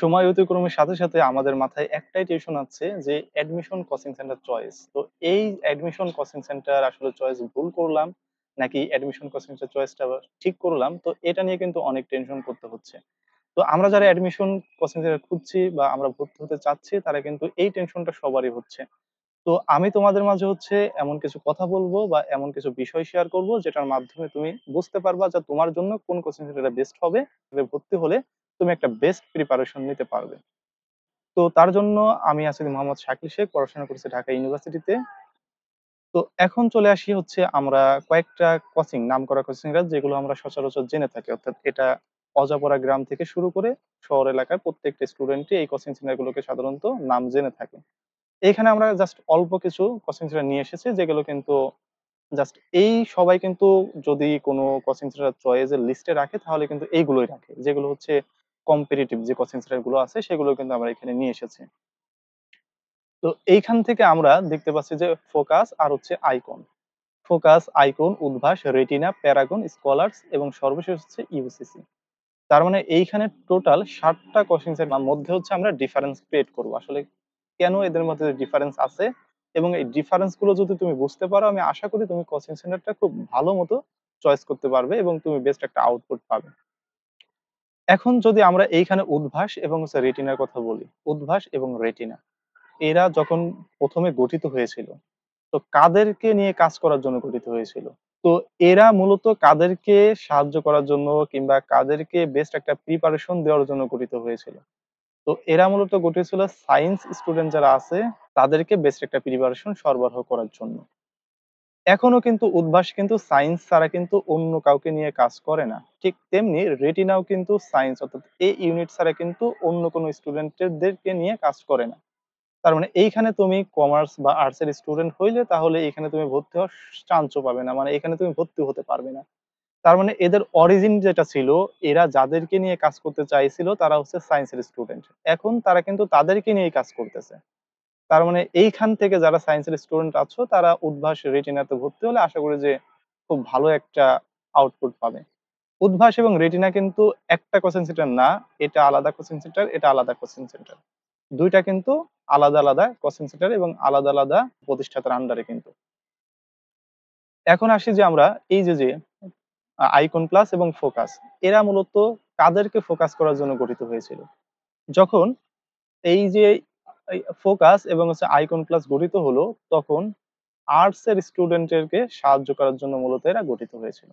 সময় অতিক্রমের সাথে সাথে আমাদের মাথায় একটাই টেনশন আছে যে অ্যাডমিশন কোচিং সেন্টার চয়েস তো এই অ্যাডমিশন কোচিং সেন্টার আসলে চয়েস ভুল করলাম নাকি অ্যাডমিশন কোচিং সেন্টার চয়েসটা ঠিক করলাম তো এটা নিয়ে কিন্তু অনেক টেনশন করতে হচ্ছে তো আমরা যারা অ্যাডমিশন কোচিং সেন্টার খুঁজছি বা আমরা ভর্তি হতে চাচ্ছি তারা কিন্তু এই টেনশনটা সবারই হচ্ছে তো আমি তোমাদের মাঝে হচ্ছে এমন কিছু কথা বলবো বা এমন কিছু বিষয় শেয়ার করব যেটার মাধ্যমে তুমি বুঝতে পারবা যে তোমার জন্য কোন কোচিং সেন্টারটা বেস্ট হবে ভর্তি হলে তুমি একটা বেস্ট প্রিপারেশন নিতে পারবে তো তার জন্য আমি আসলে মোহাম্মদ শাকিল শেখ পড়াশোনা করেছি ঢাকা ইউনিভার্সিটিতে তো এখন চলে আসি হচ্ছে আমরা কয়েকটা কোচিং নাম করা কোচিংরা যেগুলো আমরা সচরাচর জেনে থাকি অর্থাৎ এটা অজাপড়া গ্রাম থেকে শুরু করে শহর এলাকার প্রত্যেকটা স্টুডেন্টই এই কোচিং সেন্টারগুলোকে সাধারণত নাম জেনে থাকে এখানে আমরা জাস্ট অল্প কিছু কোচিং সেন্টার নিয়ে এসেছি যেগুলো কিন্তু জাস্ট এই সবাই কিন্তু যদি কোনো কোচিং সেন্টার চয়েসের লিস্টে রাখে তাহলে কিন্তু এইগুলোই রাখে যেগুলো হচ্ছে কম্পিটিটিভ যে কোচিং গুলো আছে সেগুলো কিন্তু আমরা এখানে নিয়ে এসেছি তো এইখান থেকে আমরা দেখতে পাচ্ছি যে ফোকাস আর হচ্ছে Icon Focus Icon Udvash Retina Paragon Scholars এবং সর্বশেষ হচ্ছে ইউসিসি তার মানে এইখানে টোটাল ষাটটা কোচিং সেন্টার মধ্যে হচ্ছে আমরা ডিফারেন্স ক্রিয়েট করব আসলে কেন এদের মধ্যে ডিফারেন্স আছে এবং এই ডিফারেন্স গুলো যদি তুমি বুঝতে পারো আমি আশা করি তুমি কোচিং সেন্টারটা খুব ভালো মতো চয়েস করতে পারবে এবং তুমি বেস্ট একটা আউটপুট পাবে এখন যদি আমরা এইখানে উদ্ভাস এবং রেটিনার কথা বলি উদ্ভাস এবং রেটিনা এরা যখন প্রথমে গঠিত হয়েছিল তো কাদেরকে নিয়ে কাজ করার জন্য গঠিত হয়েছিল তো এরা মূলত কাদেরকে সাহায্য করার জন্য কিংবা কাদেরকে বেস্ট একটা প্রিপারেশন দেওয়ার জন্য গঠিত হয়েছিল তো এরা মূলত গঠিত ছিল সায়েন্স স্টুডেন্ট যারা আছে তাদেরকে বেস্ট একটা প্রিপারেশন সরবরাহ করার জন্য এখনো কিন্তু উদ্ভাস কিন্তু সায়েন্স ছাড়া কিন্তু অন্য কাউকে নিয়ে কাজ করে না ঠিক তেমনি রেটিনাও কিন্তু সায়েন্স অর্থাৎ এই ইউনিট ছাড়া কিন্তু অন্য কোনো স্টুডেন্টদেরকে নিয়ে কাজ করে না তার মানে এইখানে তুমি কমার্স বা আর্টস এর স্টুডেন্ট হইলে তাহলে এখানে তুমি ভর্তি হওয়ার চান্সও পাবে না মানে এখানে তুমি ভর্তি হতে পারবে না তার মানে এদের অরিজিন যেটা ছিল এরা যাদেরকে নিয়ে কাজ করতে চাইছিল তারা হচ্ছে সায়েন্সের স্টুডেন্ট এখন তারা কিন্তু তাদেরকে নিয়ে কাজ করতেছে তার মানে এইখান থেকে যারা সায়েন্সের স্টুডেন্ট আছো তারা উদ্ভাস রেটিনাতে ভর্তি হলে আশা করি যে খুব ভালো একটা আউটপুট পাবে উদ্ভাস এবং রেটিনা কিন্তু একটা কোচিং সেন্টার না এটা আলাদা কোচিং সেন্টার এটা আলাদা কোচিং সেন্টার দুইটা কিন্তু আলাদা আলাদা কোচিং সেন্টার এবং আলাদা আলাদা প্রতিষ্ঠাতার আন্ডারে কিন্তু এখন আসি যে আমরা এই যে যে আইকন প্লাস এবং ফোকাস এরা মূলত কাদেরকে ফোকাস করার জন্য গঠিত হয়েছিল যখন এই যে ফোকাস এবং হচ্ছে আইকন ক্লাস গঠিত হলো তখন আর্টস এর স্টুডেন্টদেরকে সাহায্য করার জন্য মূলত এরা গঠিত হয়েছিল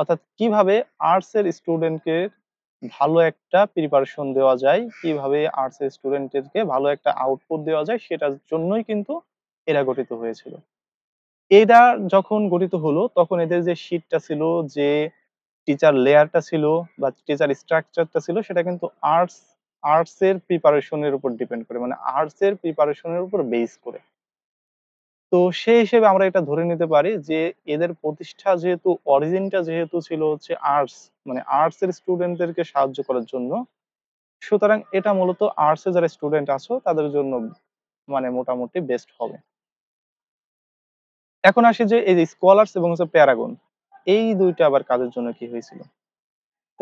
অর্থাৎ কিভাবে আর্টস স্টুডেন্ট স্টুডেন্টকে ভালো একটা প্রিপারেশন দেওয়া যায় কিভাবে আর্টস এর স্টুডেন্টদেরকে ভালো একটা আউটপুট দেওয়া যায় সেটার জন্যই কিন্তু এরা গঠিত হয়েছিল এরা যখন গঠিত হলো তখন এদের যে শীটটা ছিল যে টিচার লেয়ারটা ছিল বা টিচার স্ট্রাকচারটা ছিল সেটা কিন্তু আর্টস আর্টস আর্টসের প্রিপারেশনের উপর ডিপেন্ড করে মানে আর্টস আর্টসের প্রিপারেশনের উপর বেস করে তো সেই হিসেবে আমরা এটা ধরে নিতে পারি যে এদের প্রতিষ্ঠা যেহেতু অরিজিনটা যেহেতু ছিল হচ্ছে আর্টস মানে আর্টস আর্টসের স্টুডেন্টদেরকে সাহায্য করার জন্য সুতরাং এটা মূলত আর্টস আর্টসে যারা স্টুডেন্ট আছো তাদের জন্য মানে মোটামুটি বেস্ট হবে এখন আসি যে এই যে স্কলার্স এবং হচ্ছে প্যারাগন এই দুইটা আবার কাজের জন্য কি হয়েছিল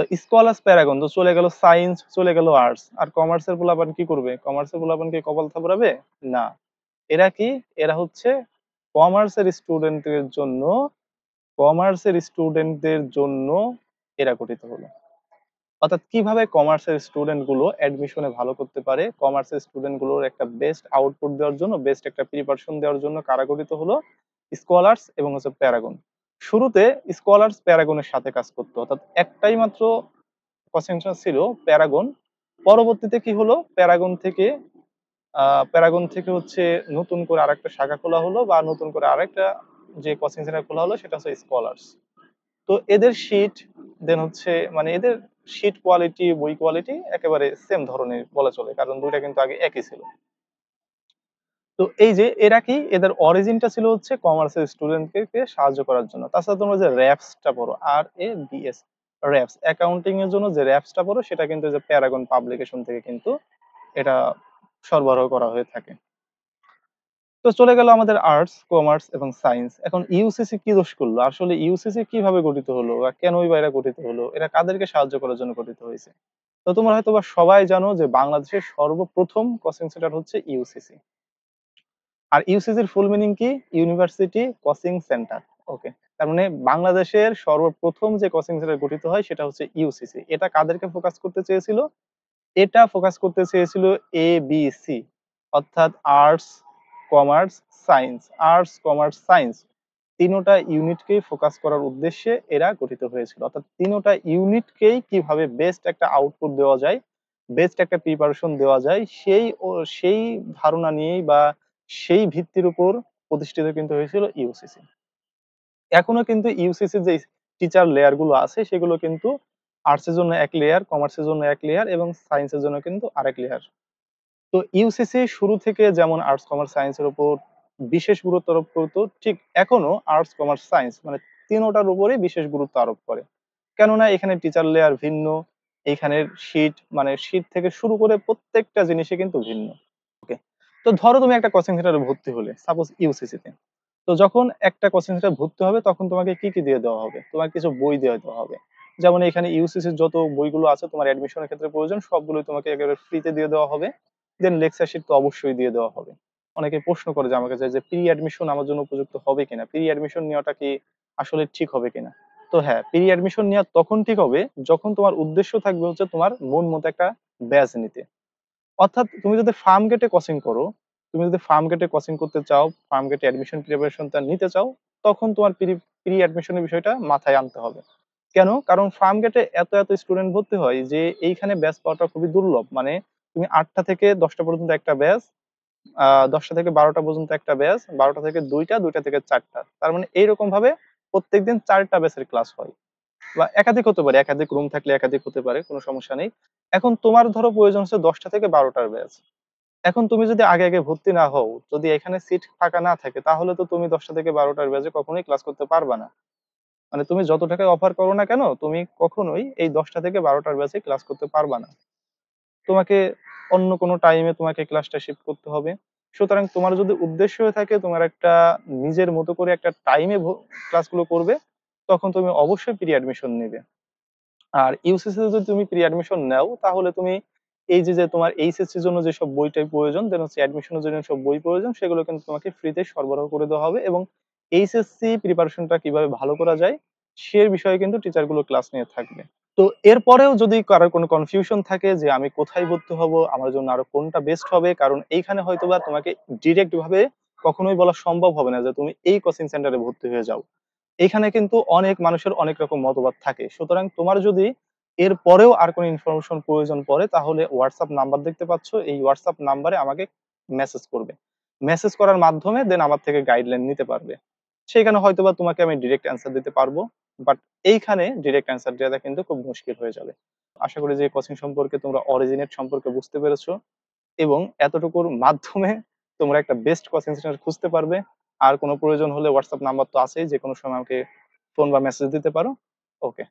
তো স্কলার্স প্যারাগন তো চলে গেল সায়েন্স চলে গেল আর্টস আর কমার্সের পোলাপান কি করবে কমার্সের পোলাপান কি কপাল থাপড়াবে না এরা কি এরা হচ্ছে কমার্সের স্টুডেন্টদের জন্য কমার্সের স্টুডেন্টদের জন্য এরা গঠিত হলো অর্থাৎ কিভাবে কমার্সের স্টুডেন্ট গুলো অ্যাডমিশনে ভালো করতে পারে কমার্সের স্টুডেন্ট গুলোর একটা বেস্ট আউটপুট দেওয়ার জন্য বেস্ট একটা প্রিপারেশন দেওয়ার জন্য কারা গঠিত হলো স্কলার্স এবং হচ্ছে প্যারাগন শুরুতে স্কলার্স প্যারাগনের সাথে কাজ করতো অর্থাৎ একটাই মাত্র কনসেনট্রাস ছিল প্যারাগন পরবর্তীতে কি হলো প্যারাগন থেকে প্যারাগন থেকে হচ্ছে নতুন করে আরেকটা শাখা খোলা হলো বা নতুন করে আরেকটা যে কোচিং সেন্টার খোলা হলো সেটা হচ্ছে স্কলার্স তো এদের শীট দেন হচ্ছে মানে এদের শীট কোয়ালিটি বই কোয়ালিটি একেবারে সেম ধরনের বলা চলে কারণ দুইটা কিন্তু আগে একই ছিল তো এই যে এরা কি এদের অরিজিনটা ছিল হচ্ছে কমার্সের স্টুডেন্টকে সাহায্য করার জন্য তাছাড়া তোমরা যে র্যাপসটা পড়ো আর এ বিএস র্যাপস অ্যাকাউন্টিং এর জন্য যে র্যাপসটা পড়ো সেটা কিন্তু যে প্যারাগন পাবলিকেশন থেকে কিন্তু এটা সরবরাহ করা হয়ে থাকে তো চলে গেল আমাদের আর্টস কমার্স এবং সায়েন্স এখন ইউসিসি কি দোষ করলো আসলে ইউসিসি কিভাবে গঠিত হলো বা কেনই বা এরা গঠিত হলো এরা কাদেরকে সাহায্য করার জন্য গঠিত হয়েছে তো তোমরা হয়তো বা সবাই জানো যে বাংলাদেশের সর্বপ্রথম কোচিং সেন্টার হচ্ছে ইউসিসি আর ইউসিসির ফুল মিনিং কি ইউনিভার্সিটি কোচিং সেন্টার ওকে তার মানে বাংলাদেশের সর্বপ্রথম যে কোচিং সেন্টার গঠিত হয় সেটা হচ্ছে ইউসিসি এটা কাদেরকে ফোকাস করতে চেয়েছিল এটা ফোকাস করতে চেয়েছিল এ বি সি অর্থাৎ arts commerce science arts commerce science তিনোটা ইউনিটকে ফোকাস করার উদ্দেশ্যে এরা গঠিত হয়েছিল অর্থাৎ তিনোটা ইউনিটকেই কিভাবে বেস্ট একটা আউটপুট দেওয়া যায় বেস্ট একটা প্রিপারেশন দেওয়া যায় সেই সেই ধারণা নিয়েই বা সেই ভিত্তির উপর প্রতিষ্ঠিত কিন্তু হয়েছিল ইউসিসি এখনো কিন্তু ইউসিসি যে টিচার লেয়ার গুলো আছে সেগুলো কিন্তু আর্টসের জন্য এক লেয়ার কমার্সের জন্য এক লেয়ার এবং সায়েন্সের জন্য কিন্তু আরেক লেয়ার তো ইউসিসি শুরু থেকে যেমন আর্টস কমার্স সায়েন্সের উপর বিশেষ গুরুত্ব আরোপ করত ঠিক এখনো আর্টস কমার্স সায়েন্স মানে তিনোটার উপরে বিশেষ গুরুত্ব আরোপ করে কেননা এখানে টিচার লেয়ার ভিন্ন এখানের শীট মানে শীট থেকে শুরু করে প্রত্যেকটা জিনিসে কিন্তু ভিন্ন তো ধরো তুমি একটা কোচিং সেন্টারে ভর্তি হলে সাপোজ ইউসিসিতে তো যখন একটা কোচিং সেন্টারে ভর্তি হবে তখন তোমাকে কি কি দিয়ে দেওয়া হবে তোমার কিছু বই দিয়ে দেওয়া হবে যেমন এখানে ইউসিসির যত বইগুলো আছে তোমার অ্যাডমিশনের ক্ষেত্রে প্রয়োজন সবগুলোই তোমাকে একেবারে ফ্রিতে দিয়ে দেওয়া হবে দেন লেকচার শিট তো অবশ্যই দিয়ে দেওয়া হবে অনেকে প্রশ্ন করে যে আমাকে যে প্রি অ্যাডমিশন আমার জন্য উপযুক্ত হবে কিনা প্রি অ্যাডমিশন নেওয়াটা কি আসলে ঠিক হবে কিনা তো হ্যাঁ প্রি অ্যাডমিশন নেওয়া তখন ঠিক হবে যখন তোমার উদ্দেশ্য থাকবে হচ্ছে তোমার মন মতো একটা ব্যাচ নিতে অর্থাৎ তুমি যদি ফার্ম গেটে কোচিং করো তুমি যদি ফার্ম গেটে কোচিং করতে চাও ফার্ম গেটে অ্যাডমিশন প্রিপারেশনটা নিতে চাও তখন তোমার প্রি প্রি অ্যাডমিশনের বিষয়টা মাথায় আনতে হবে কেন কারণ ফার্ম গেটে এত এত স্টুডেন্ট ভর্তি হয় যে এইখানে ব্যাচ পাওয়াটা খুবই দুর্লভ মানে তুমি আটটা থেকে দশটা পর্যন্ত একটা ব্যাচ দশটা থেকে বারোটা পর্যন্ত একটা ব্যাচ বারোটা থেকে দুইটা দুইটা থেকে চারটা তার মানে এইরকম ভাবে প্রত্যেকদিন চারটা ব্যাচের ক্লাস হয় বা একাধিক হতে পারে একাধিক রুম থাকলে একাধিক হতে পারে কোনো সমস্যা নেই এখন তোমার ধরো প্রয়োজন হচ্ছে দশটা থেকে বারোটার ব্যাচ এখন তুমি যদি আগে আগে ভর্তি না হও যদি এখানে সিট ফাঁকা না থাকে তাহলে তো তুমি দশটা থেকে বারোটার ব্যাচে কখনোই ক্লাস করতে পারবা না মানে তুমি যত টাকায় অফার করো না কেন তুমি কখনোই এই দশটা থেকে বারোটার ব্যাচে ক্লাস করতে পারবা না তোমাকে অন্য কোনো টাইমে তোমাকে ক্লাসটা শিফট করতে হবে সুতরাং তোমার যদি উদ্দেশ্য হয়ে থাকে তোমার একটা নিজের মতো করে একটা টাইমে ক্লাসগুলো করবে তখন তুমি অবশ্যই প্রি অ্যাডমিশন নিবে আর ইউসিসিতে যদি তুমি প্রি অ্যাডমিশন নাও তাহলে তুমি এই যে যে তোমার এইচএসসি জন্য যেসব বইটাই প্রয়োজন দেন হচ্ছে অ্যাডমিশনের জন্য সব বই প্রয়োজন সেগুলো কিন্তু তোমাকে ফ্রিতে সরবরাহ করে দেওয়া হবে এবং এইচএসসি প্রিপারেশনটা কিভাবে ভালো করা যায় সে বিষয়ে কিন্তু টিচারগুলো ক্লাস নিয়ে থাকবে তো এরপরেও যদি কারোর কোনো কনফিউশন থাকে যে আমি কোথায় ভর্তি হব আমার জন্য আরো কোনটা বেস্ট হবে কারণ এইখানে হয়তোবা তোমাকে ডিরেক্ট ভাবে কখনোই বলা সম্ভব হবে না যে তুমি এই কোচিং সেন্টারে ভর্তি হয়ে যাও এখানে কিন্তু অনেক মানুষের অনেক রকম মতবাদ থাকে সুতরাং তোমার যদি এর পরেও আর কোনো ইনফরমেশন প্রয়োজন পড়ে তাহলে হোয়াটসঅ্যাপ নাম্বার দেখতে পাচ্ছ এই হোয়াটসঅ্যাপ নাম্বারে আমাকে মেসেজ করবে মেসেজ করার মাধ্যমে দেন আমার থেকে গাইডলাইন নিতে পারবে সেখানে হয়তো বা তোমাকে আমি ডিরেক্ট অ্যান্সার দিতে পারবো বাট এইখানে ডিরেক্ট অ্যান্সার দেওয়াটা কিন্তু খুব মুশকিল হয়ে যাবে আশা করি যে কোচিং সম্পর্কে তোমরা অরিজিনেট সম্পর্কে বুঝতে পেরেছো এবং এতটুকুর মাধ্যমে তোমরা একটা বেস্ট কোচিং সেন্টার খুঁজতে পারবে আর কোনো প্রয়োজন হলে হোয়াটসঅ্যাপ নাম্বার তো আছেই যে কোনো সময় আমাকে ফোন বা মেসেজ দিতে পারো ওকে